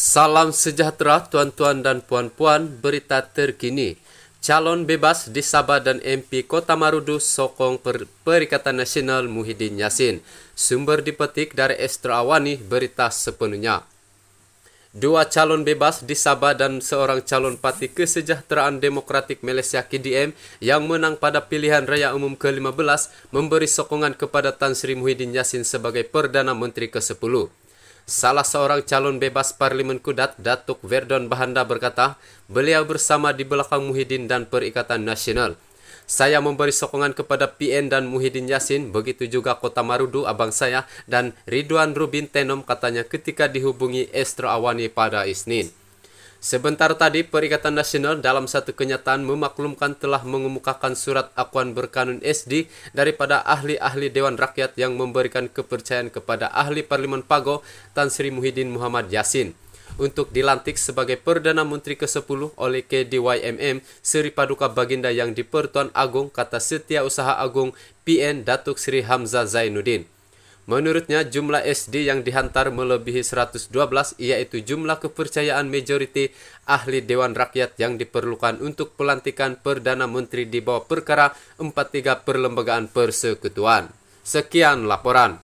Salam sejahtera tuan-tuan dan puan-puan, berita terkini. Calon bebas di Sabah dan MP Kota Marudu sokong per- Perikatan Nasional Muhyiddin Yassin. Sumber dipetik dari Estra Awani berita sepenuhnya. Dua calon bebas di Sabah dan seorang calon parti kesejahteraan demokratik Malaysia KDM yang menang pada pilihan raya umum ke-15 memberi sokongan kepada Tan Sri Muhyiddin Yassin sebagai Perdana Menteri ke-10. Salah seorang calon bebas Parlimen Kudat, Datuk Verdon Bahanda berkata, beliau bersama di belakang Muhyiddin dan Perikatan Nasional. Saya memberi sokongan kepada PN dan Muhyiddin Yassin, begitu juga Kota Marudu, abang saya, dan Ridwan Rubin Tenom katanya ketika dihubungi Estra Awani pada Isnin. Sebentar tadi, Perikatan Nasional dalam satu kenyataan memaklumkan telah mengemukakan surat akuan berkanun SD daripada ahli-ahli Dewan Rakyat yang memberikan kepercayaan kepada ahli Parlimen Pago Tan Sri Muhyiddin Muhammad Yassin untuk dilantik sebagai Perdana Menteri ke-10 oleh KDYMM Seri Paduka Baginda yang di Pertuan Agong kata Setiausaha Agung PN Datuk Sri Hamzah Zainuddin. Menurutnya, jumlah SD yang dihantar melebihi 112 yaitu jumlah kepercayaan majoriti ahli Dewan Rakyat yang diperlukan untuk pelantikan Perdana Menteri di bawah perkara 43 Perlembagaan Persekutuan. Sekian laporan.